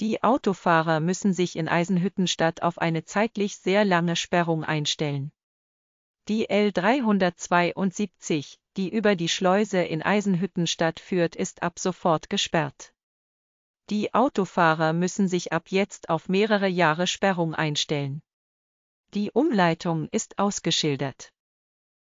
Die Autofahrer müssen sich in Eisenhüttenstadt auf eine zeitlich sehr lange Sperrung einstellen. Die L372, die über die Schleuse in Eisenhüttenstadt führt, ist ab sofort gesperrt. Die Autofahrer müssen sich ab jetzt auf mehrere Jahre Sperrung einstellen. Die Umleitung ist ausgeschildert.